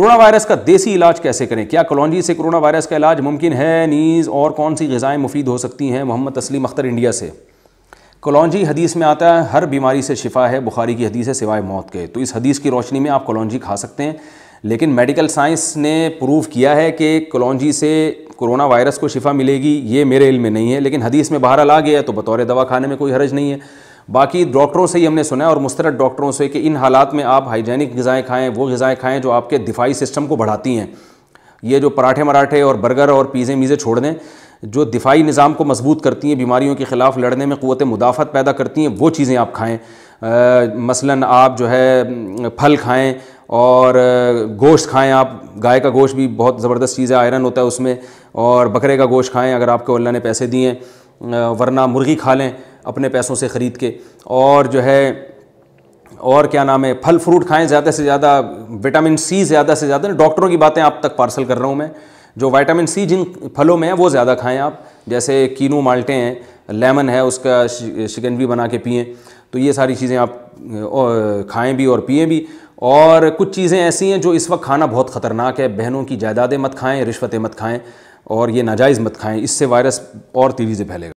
corona virus का देसी इलाज कैसे करें क्या कलौजी से कोरोना वायरस का इलाज मुमकिन है नीज़ और कौन सी गज़ाएँ मुफीद हो सकती हैं मोहम्मद तस्लीम अख्तर इंडिया से कलौजी हदीस में आता है हर बीमारी से शिफा है बुखारी की हदीस है सिवाय मौत के तो इस हदीस की रोशनी में आप कलौजी खा सकते हैं लेकिन मेडिकल साइंस ने प्रूव किया है कि कलौजी से कोरोना वायरस को शिफा मिलेगी ये मेरे इल में नहीं है लेकिन हदीस में बाहर आ गया तो बतौर दवा खाने में कोई हरज नहीं है बाकी डॉक्टरों से ही हमने सुना है और मुस्तरद डॉक्टरों से कि इन हालात में आप हाइजेनिक गज़ाएँ खाएँ वो गज़ाएँ खाएँ जो आपके दिफाही सिस्टम को बढ़ाती हैं ये जो पराठे मराठे और बर्गर और पीज़े मीज़े छोड़ दें जो दिफाई निज़ाम को मजबूत करती हैं बीमारियों के ख़िलाफ़ लड़ने में क़वत मुदाफ़त पैदा करती हैं वो चीज़ें आप खाएँ मसलन आप जो है फल खाएँ और गोश्त खाएँ आप गाय का गोश्त भी बहुत ज़बरदस्त चीज़ है आयरन होता है उसमें और बकरे का गोश्त खाएँ अगर आपको अल्लाह ने पैसे दिए वरना मुर्गी खा लें अपने पैसों से ख़रीद के और जो है और क्या नाम है फल फ्रूट खाएं ज़्यादा से ज़्यादा विटामिन सी ज़्यादा से ज़्यादा डॉक्टरों की बातें आप तक पार्सल कर रहा हूँ मैं जो विटामिन सी जिन फलों में है वो ज़्यादा खाएं आप जैसे कीनू माल्टे हैं लेमन है उसका भी बना के पिए तो ये सारी चीज़ें आप खाएं भी और पिएँ भी और कुछ चीज़ें ऐसी हैं जो इस वक्त खाना बहुत ख़तरनाक है बहनों की जायदादें मत खाएं रिश्वतें मत खाएं और ये नाजायज़ मत खाएं इससे वायरस और तेज़ी से फैलेगा